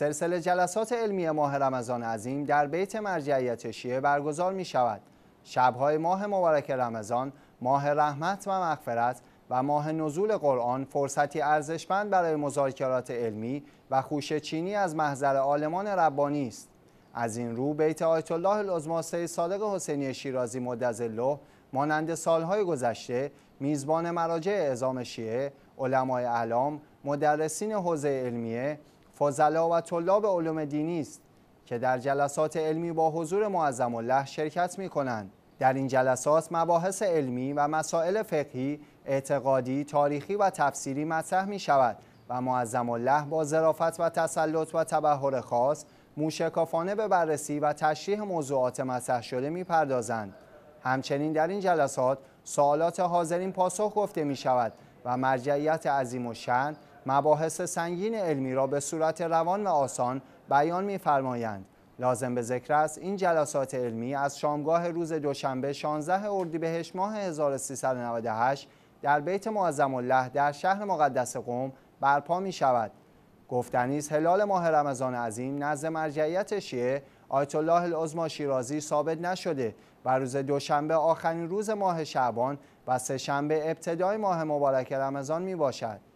سلسله جلسات علمی ماه رمضان عظیم در بیت مرجعیت شیعه برگزار می شود. شبهای ماه مبارک رمضان، ماه رحمت و مغفرت و ماه نزول قرآن فرصتی ارزشمند برای مذاکرات علمی و خوش چینی از محضر عالمان ربانی است. از این رو بیت آیت الله العظما صادق حسینی شیرازی مدظله مانند سالهای گذشته میزبان مراجع اعظام شیعه، علمای اعلام، مدرسین حوزه علمیه فضلا و طلاب علوم دینی است که در جلسات علمی با حضور معظم الله شرکت می کنند. در این جلسات مباحث علمی و مسائل فقهی، اعتقادی، تاریخی و تفسیری مطرح می شود و معظم الله با ظرافت و تسلط و تبهر خاص موشکافانه به بررسی و تشریح موضوعات مطرح شده می پردازند. همچنین در این جلسات سوالات حاضرین پاسخ گفته می شود و مرجعیت عظیم و شن مباحث سنگین علمی را به صورت روان و آسان بیان می‌فرمایند. لازم به ذکر است این جلسات علمی از شامگاه روز دوشنبه 16 اردیبهشت ماه 1398 در بیت معظم الله در شهر مقدس قم برپا می شود گفتنی است هلال ماه رمضان عظیم نزد مرجعیت شیعه آیت الله العظما شیرازی ثابت نشده و روز دوشنبه آخرین روز ماه شعبان و سهشنبه ابتدای ماه مبارک رمضان می باشد